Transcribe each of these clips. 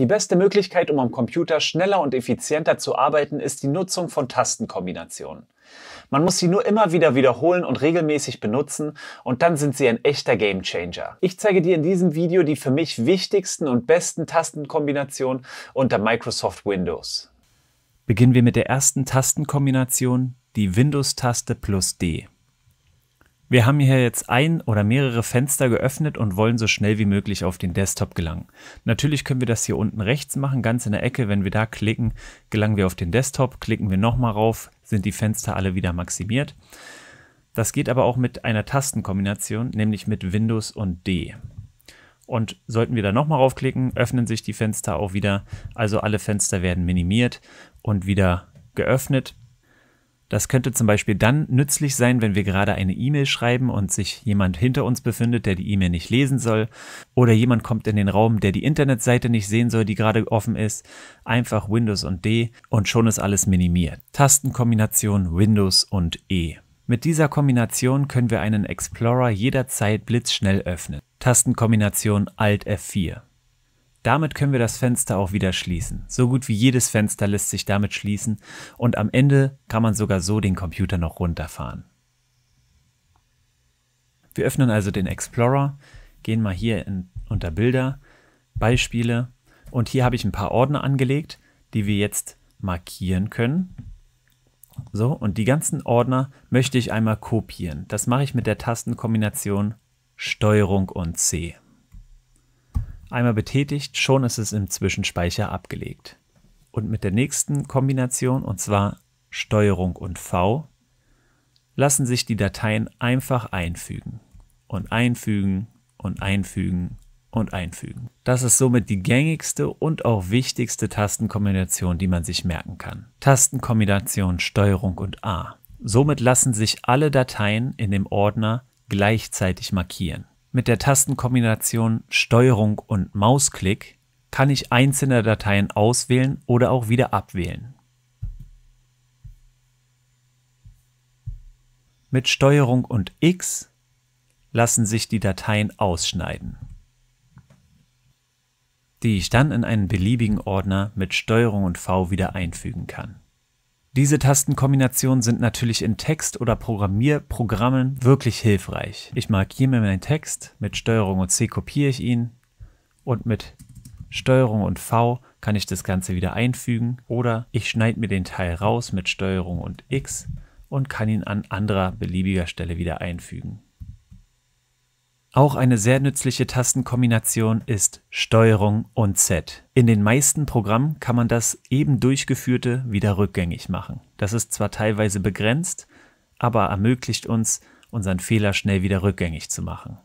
Die beste Möglichkeit, um am Computer schneller und effizienter zu arbeiten, ist die Nutzung von Tastenkombinationen. Man muss sie nur immer wieder wiederholen und regelmäßig benutzen und dann sind sie ein echter Gamechanger. Ich zeige dir in diesem Video die für mich wichtigsten und besten Tastenkombinationen unter Microsoft Windows. Beginnen wir mit der ersten Tastenkombination, die Windows-Taste plus D. Wir haben hier jetzt ein oder mehrere Fenster geöffnet und wollen so schnell wie möglich auf den Desktop gelangen. Natürlich können wir das hier unten rechts machen, ganz in der Ecke. Wenn wir da klicken, gelangen wir auf den Desktop. Klicken wir nochmal rauf, sind die Fenster alle wieder maximiert. Das geht aber auch mit einer Tastenkombination, nämlich mit Windows und D. Und sollten wir da nochmal raufklicken, öffnen sich die Fenster auch wieder. Also alle Fenster werden minimiert und wieder geöffnet. Das könnte zum Beispiel dann nützlich sein, wenn wir gerade eine E-Mail schreiben und sich jemand hinter uns befindet, der die E-Mail nicht lesen soll. Oder jemand kommt in den Raum, der die Internetseite nicht sehen soll, die gerade offen ist. Einfach Windows und D und schon ist alles minimiert. Tastenkombination Windows und E. Mit dieser Kombination können wir einen Explorer jederzeit blitzschnell öffnen. Tastenkombination Alt F4. Damit können wir das Fenster auch wieder schließen. So gut wie jedes Fenster lässt sich damit schließen und am Ende kann man sogar so den Computer noch runterfahren. Wir öffnen also den Explorer, gehen mal hier in, unter Bilder, Beispiele und hier habe ich ein paar Ordner angelegt, die wir jetzt markieren können. So, und die ganzen Ordner möchte ich einmal kopieren. Das mache ich mit der Tastenkombination STRG und C. Einmal betätigt, schon ist es im Zwischenspeicher abgelegt. Und mit der nächsten Kombination, und zwar Steuerung und V, lassen sich die Dateien einfach einfügen und einfügen und einfügen und einfügen. Das ist somit die gängigste und auch wichtigste Tastenkombination, die man sich merken kann. Tastenkombination Steuerung und A. Somit lassen sich alle Dateien in dem Ordner gleichzeitig markieren. Mit der Tastenkombination Steuerung und Mausklick kann ich einzelne Dateien auswählen oder auch wieder abwählen. Mit Steuerung und X lassen sich die Dateien ausschneiden. die ich dann in einen beliebigen Ordner mit Steuerung und V wieder einfügen kann. Diese Tastenkombinationen sind natürlich in Text- oder Programmierprogrammen wirklich hilfreich. Ich markiere mir meinen Text, mit STRG und C kopiere ich ihn und mit STRG und V kann ich das Ganze wieder einfügen oder ich schneide mir den Teil raus mit STRG und X und kann ihn an anderer beliebiger Stelle wieder einfügen. Auch eine sehr nützliche Tastenkombination ist Steuerung und Z. In den meisten Programmen kann man das eben durchgeführte wieder rückgängig machen. Das ist zwar teilweise begrenzt, aber ermöglicht uns, unseren Fehler schnell wieder rückgängig zu machen.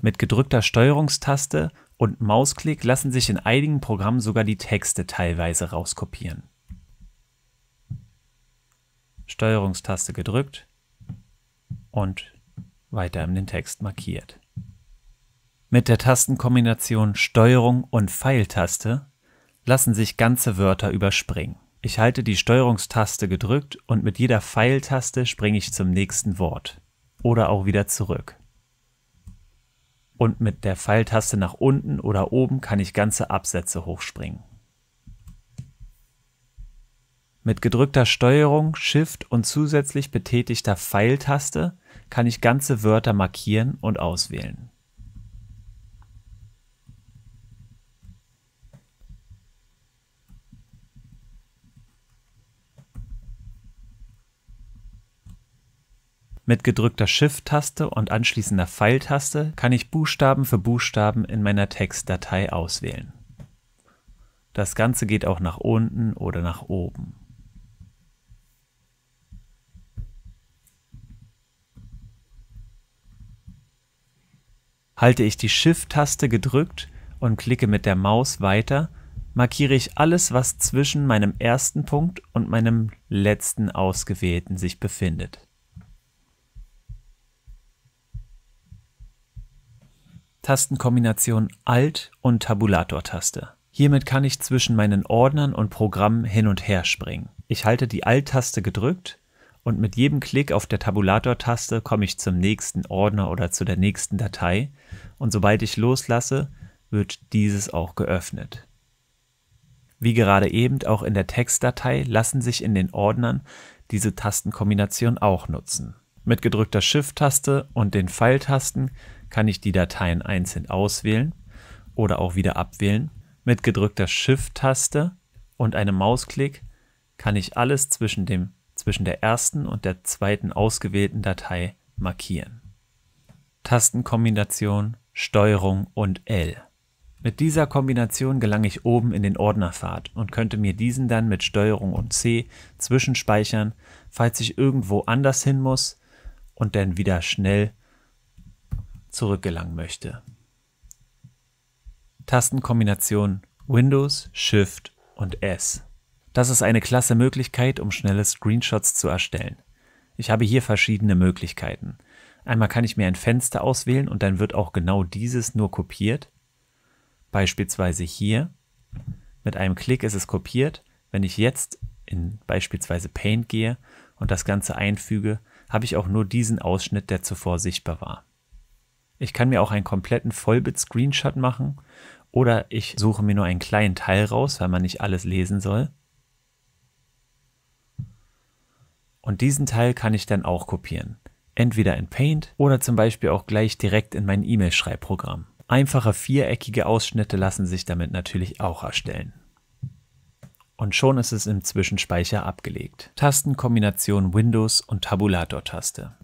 Mit gedrückter Steuerungstaste und Mausklick lassen sich in einigen Programmen sogar die Texte teilweise rauskopieren. Steuerungstaste gedrückt, und weiter in den Text markiert. Mit der Tastenkombination Steuerung und Pfeiltaste lassen sich ganze Wörter überspringen. Ich halte die Steuerungstaste gedrückt und mit jeder Pfeiltaste springe ich zum nächsten Wort oder auch wieder zurück. Und mit der Pfeiltaste nach unten oder oben kann ich ganze Absätze hochspringen. Mit gedrückter Steuerung, Shift und zusätzlich betätigter Pfeiltaste kann ich ganze Wörter markieren und auswählen. Mit gedrückter Shift-Taste und anschließender Pfeiltaste kann ich Buchstaben für Buchstaben in meiner Textdatei auswählen. Das Ganze geht auch nach unten oder nach oben. Halte ich die Shift-Taste gedrückt und klicke mit der Maus weiter, markiere ich alles, was zwischen meinem ersten Punkt und meinem letzten ausgewählten sich befindet. Tastenkombination Alt und Tabulator-Taste. Hiermit kann ich zwischen meinen Ordnern und Programmen hin und her springen. Ich halte die Alt-Taste gedrückt und mit jedem Klick auf der Tabulator-Taste komme ich zum nächsten Ordner oder zu der nächsten Datei und sobald ich loslasse, wird dieses auch geöffnet. Wie gerade eben auch in der Textdatei lassen sich in den Ordnern diese Tastenkombination auch nutzen. Mit gedrückter Shift-Taste und den Pfeiltasten kann ich die Dateien einzeln auswählen oder auch wieder abwählen. Mit gedrückter Shift-Taste und einem Mausklick kann ich alles zwischen dem zwischen der ersten und der zweiten ausgewählten Datei markieren. Tastenkombination Steuerung und L. Mit dieser Kombination gelange ich oben in den Ordnerpfad und könnte mir diesen dann mit Steuerung und C zwischenspeichern, falls ich irgendwo anders hin muss und dann wieder schnell zurückgelangen möchte. Tastenkombination Windows, Shift und S. Das ist eine klasse Möglichkeit, um schnelle Screenshots zu erstellen. Ich habe hier verschiedene Möglichkeiten. Einmal kann ich mir ein Fenster auswählen und dann wird auch genau dieses nur kopiert. Beispielsweise hier. Mit einem Klick ist es kopiert. Wenn ich jetzt in beispielsweise Paint gehe und das Ganze einfüge, habe ich auch nur diesen Ausschnitt, der zuvor sichtbar war. Ich kann mir auch einen kompletten Vollbit-Screenshot machen oder ich suche mir nur einen kleinen Teil raus, weil man nicht alles lesen soll. Und diesen Teil kann ich dann auch kopieren. Entweder in Paint oder zum Beispiel auch gleich direkt in mein E-Mail-Schreibprogramm. Einfache viereckige Ausschnitte lassen sich damit natürlich auch erstellen. Und schon ist es im Zwischenspeicher abgelegt. Tastenkombination Windows und Tabulator-Taste.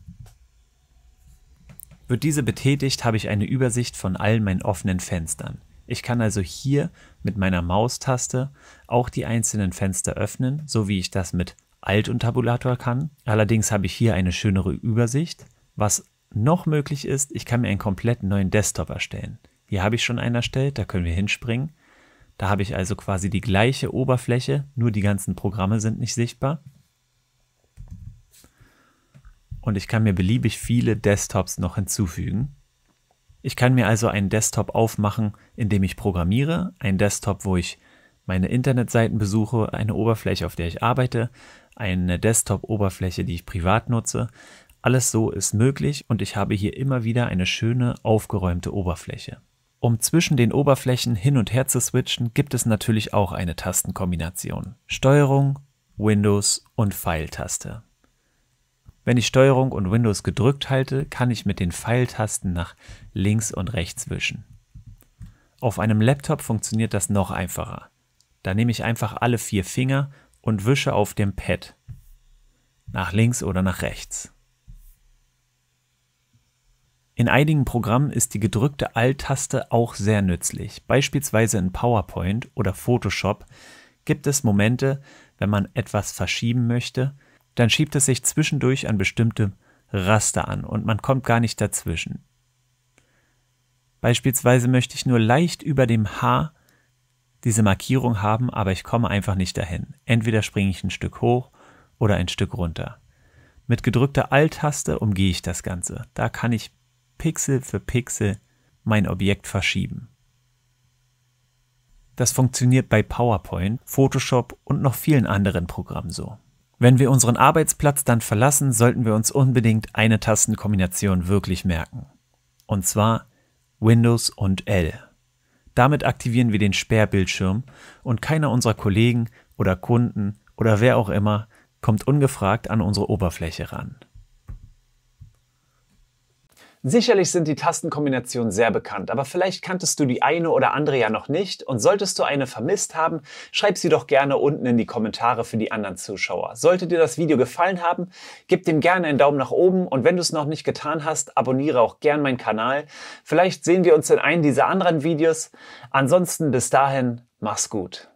Wird diese betätigt, habe ich eine Übersicht von allen meinen offenen Fenstern. Ich kann also hier mit meiner Maustaste auch die einzelnen Fenster öffnen, so wie ich das mit Alt und Tabulator kann. Allerdings habe ich hier eine schönere Übersicht. Was noch möglich ist, ich kann mir einen komplett neuen Desktop erstellen. Hier habe ich schon einen erstellt, da können wir hinspringen. Da habe ich also quasi die gleiche Oberfläche, nur die ganzen Programme sind nicht sichtbar. Und ich kann mir beliebig viele Desktops noch hinzufügen. Ich kann mir also einen Desktop aufmachen, in dem ich programmiere, einen Desktop, wo ich meine Internetseiten besuche, eine Oberfläche, auf der ich arbeite, eine Desktop-Oberfläche, die ich privat nutze. Alles so ist möglich und ich habe hier immer wieder eine schöne, aufgeräumte Oberfläche. Um zwischen den Oberflächen hin und her zu switchen, gibt es natürlich auch eine Tastenkombination. Steuerung, Windows und Pfeiltaste. Wenn ich Steuerung und Windows gedrückt halte, kann ich mit den Pfeiltasten nach links und rechts wischen. Auf einem Laptop funktioniert das noch einfacher. Da nehme ich einfach alle vier Finger und wische auf dem Pad. Nach links oder nach rechts. In einigen Programmen ist die gedrückte Alt-Taste auch sehr nützlich. Beispielsweise in PowerPoint oder Photoshop gibt es Momente, wenn man etwas verschieben möchte, dann schiebt es sich zwischendurch an bestimmte Raster an und man kommt gar nicht dazwischen. Beispielsweise möchte ich nur leicht über dem H diese Markierung haben, aber ich komme einfach nicht dahin. Entweder springe ich ein Stück hoch oder ein Stück runter. Mit gedrückter Alt-Taste umgehe ich das Ganze. Da kann ich Pixel für Pixel mein Objekt verschieben. Das funktioniert bei PowerPoint, Photoshop und noch vielen anderen Programmen so. Wenn wir unseren Arbeitsplatz dann verlassen, sollten wir uns unbedingt eine Tastenkombination wirklich merken. Und zwar Windows und L. Damit aktivieren wir den Sperrbildschirm und keiner unserer Kollegen oder Kunden oder wer auch immer kommt ungefragt an unsere Oberfläche ran. Sicherlich sind die Tastenkombinationen sehr bekannt, aber vielleicht kanntest du die eine oder andere ja noch nicht und solltest du eine vermisst haben, schreib sie doch gerne unten in die Kommentare für die anderen Zuschauer. Sollte dir das Video gefallen haben, gib dem gerne einen Daumen nach oben und wenn du es noch nicht getan hast, abonniere auch gern meinen Kanal. Vielleicht sehen wir uns in einem dieser anderen Videos. Ansonsten bis dahin, mach's gut.